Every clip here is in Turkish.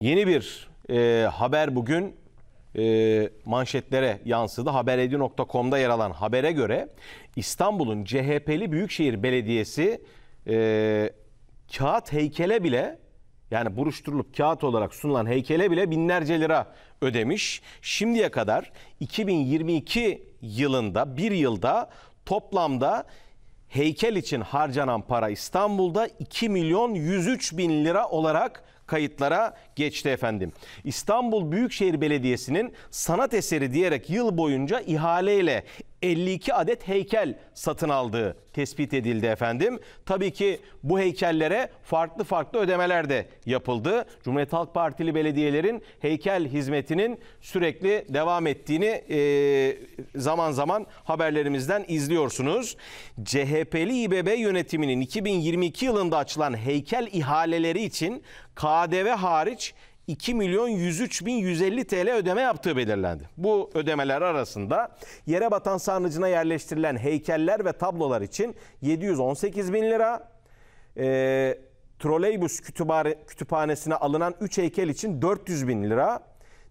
Yeni bir e, haber bugün e, manşetlere yansıdı. Haberedi.com'da yer alan habere göre İstanbul'un CHP'li Büyükşehir Belediyesi e, kağıt heykele bile yani buruşturulup kağıt olarak sunulan heykele bile binlerce lira ödemiş. Şimdiye kadar 2022 yılında bir yılda toplamda heykel için harcanan para İstanbul'da 2 milyon 103 bin lira olarak kayıtlara geçti efendim. İstanbul Büyükşehir Belediyesi'nin sanat eseri diyerek yıl boyunca ihaleyle 52 adet heykel satın aldığı tespit edildi efendim. Tabii ki bu heykellere farklı farklı ödemeler de yapıldı. Cumhuriyet Halk Partili belediyelerin heykel hizmetinin sürekli devam ettiğini e, zaman zaman haberlerimizden izliyorsunuz. CHP'li İBB yönetiminin 2022 yılında açılan heykel ihaleleri için KDV hariç 2 milyon 103 bin 150 TL ödeme yaptığı belirlendi. Bu ödemeler arasında yere batan sarnıcına yerleştirilen heykeller ve tablolar için 718 bin lira, e, troleybüs kütüphane, kütüphanesine alınan 3 heykel için 400 bin lira,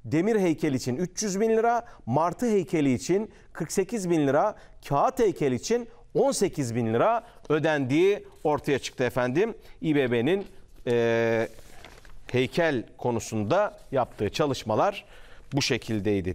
demir heykel için 300 bin lira, martı heykeli için 48 bin lira, kağıt heykel için 18 bin lira ödendiği ortaya çıktı efendim. İBB'nin e, heykel konusunda yaptığı çalışmalar bu şekildeydi.